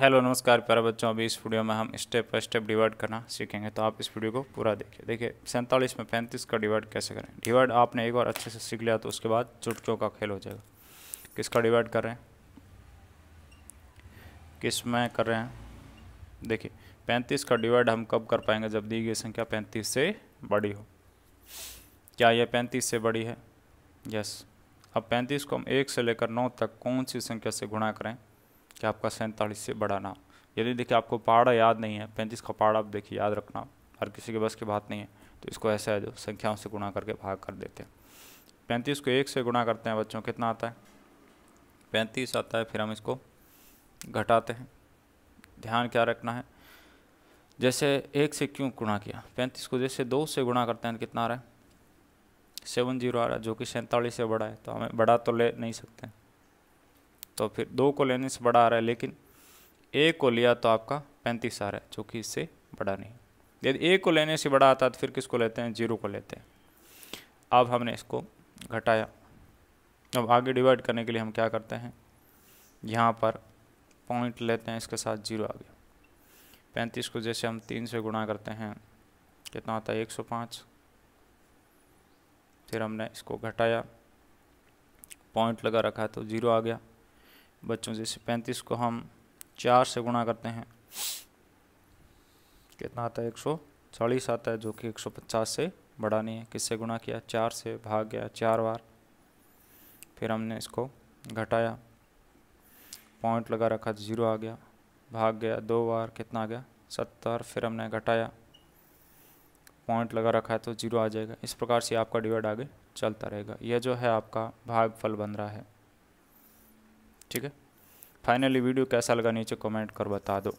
hello नमस्कार प्यारा बच्चों अभी इस वीडियो में हम स्टेप बाय स्टेप डिवाइड करना सीखेंगे तो आप इस वीडियो को पूरा देखिए देखिए सैंतालीस में पैंतीस का डिवाइड कैसे करें डिवाइड आपने एक बार अच्छे से सीख लिया तो उसके बाद चुटकियों का खेल हो जाएगा किसका डिवाइड कर रहे हैं किस में कर रहे हैं देखिए पैंतीस का डिवाइड हम कब कर पाएंगे जब दी गई संख्या पैंतीस से बड़ी हो क्या यह पैंतीस से बड़ी है यस अब पैंतीस को हम एक से लेकर नौ तक कौन सी संख्या से गुणा करें कि आपका सैंतालीस से बढ़ाना यदि देखिए आपको पहाड़ा याद नहीं है पैंतीस का पहाड़ा आप देखिए याद रखना हर किसी के बस की बात नहीं है तो इसको ऐसा है जो संख्याओं से गुणा करके भाग कर देते हैं पैंतीस को एक से गुणा करते हैं बच्चों कितना आता है पैंतीस आता है फिर हम इसको घटाते हैं ध्यान क्या रखना है जैसे एक से क्यों गुणा किया पैंतीस को जैसे दो से गुणा करते हैं तो कितना आ रहा है सेवन जीरो आ रहा है जो कि सैंतालीस से बड़ा है तो हमें बड़ा तो ले नहीं सकते तो फिर दो को लेने से बड़ा आ रहा है लेकिन ए को लिया तो आपका पैंतीस आ रहा है जो कि इससे बड़ा नहीं यदि ए को लेने से बड़ा आता है तो फिर किसको लेते हैं जीरो को लेते हैं अब हमने इसको घटाया अब आगे डिवाइड करने के लिए हम क्या करते हैं यहाँ पर पॉइंट लेते हैं इसके साथ जीरो आ गया पैंतीस को जैसे हम तीन से गुणा करते हैं कितना आता है एक सौ पाँच फिर हमने इसको घटाया पॉइंट लगा रखा तो जीरो आ गया बच्चों जैसे पैंतीस को हम चार से गुणा करते हैं कितना आता है एक सौ चालीस आता है जो कि एक सौ पचास से बड़ा नहीं है किससे गुणा किया चार से भाग गया चार बार फिर हमने इसको घटाया पॉइंट लगा रखा जीरो आ गया भाग गया दो बार कितना आ गया सत्तर फिर हमने घटाया पॉइंट लगा रखा है तो जीरो आ जाएगा इस प्रकार से आपका डिवाइड आगे चलता रहेगा यह जो है आपका भागफल बन रहा है ठीक है फाइनली वीडियो कैसा लगा नीचे कमेंट कर बता दो